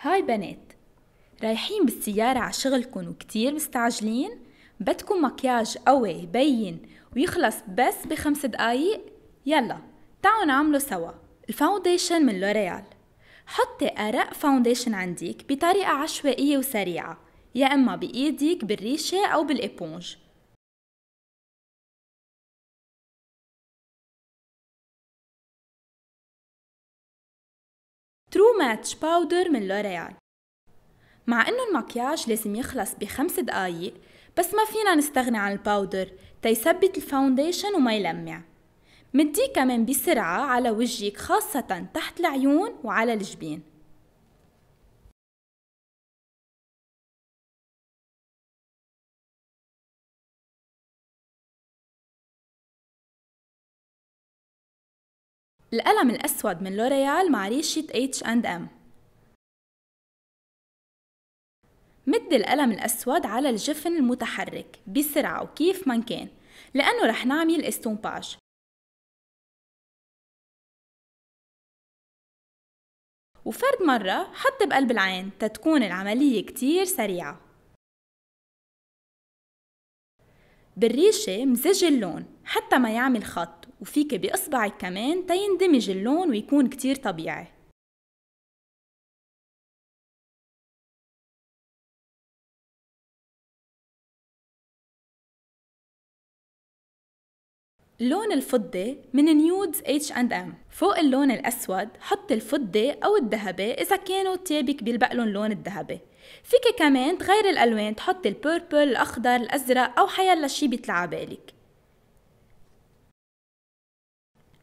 هاي بنات رايحين بالسيارة على شغلكن وكتير مستعجلين بدكم مكياج قوي يبين ويخلص بس بخمس دقايق يلا تعالوا نعملو سوا الفاونديشن من لوريال حطي أرق فاونديشن عندك بطريقة عشوائية وسريعة يا إما بإيدك بالريشة أو بالإبونج ماتش باودر من لوريال مع انه المكياج لازم يخلص بخمس دقايق بس ما فينا نستغني عن الباودر تيثبت الفاونديشن وما يلمع مديه كمان بسرعة على وجهك خاصة تحت العيون وعلى الجبين القلم الأسود من لوريال مع ريشة H and M. مد القلم الأسود على الجفن المتحرك بسرعة وكيف ما كان لأنه رح نعمل استومباج وفرد مرة حط بقلب العين تتكون العملية كتير سريعة بالريشة مزج اللون حتى ما يعمل خط وفيك بإصبعك كمان تيندمج اللون ويكون كتير طبيعي لون الفضة من نيودز اتش اند ام فوق اللون الأسود حط الفضة أو الذهبة إذا كانوا تيابك بيلبق لهم لون الذهبة فيك كمان تغير الألوان تحط البيربل الأخضر الأزرق أو حيلا شي بيطلع عبالك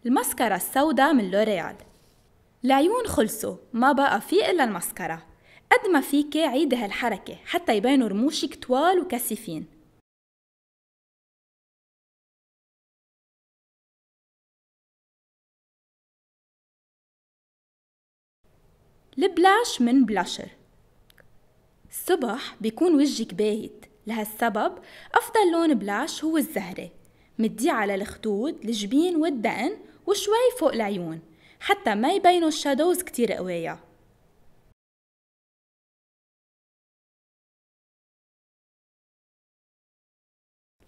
المسكرة السوداء من لوريال العيون خلصوا ما بقى في إلا المسكرة قد ما فيك عيدي هالحركة حتى يبينوا رموشك طوال وكثيفين البلاش من بلاشر الصبح بيكون وجهك بايت لهالسبب أفضل لون بلاش هو الزهرة مديه على الخدود الجبين والدقن وشوي فوق العيون حتى ما يبينوا الشادوز كتير قوية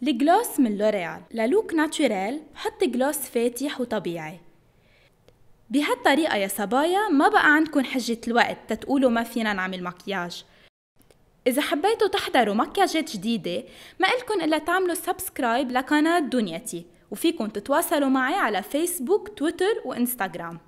الجلوس من لوريال للوك ناتشورال بحط جلوس فاتح وطبيعي بهالطريقة يا صبايا ما بقى عندكن حجة الوقت تتقولوا ما فينا نعمل مكياج إذا حبيتوا تحضروا مكياجات جديدة ما إلكن إلا تعملوا سبسكرايب لقناة دنيتي وفيكم تتواصلوا معي على فيسبوك تويتر وإنستغرام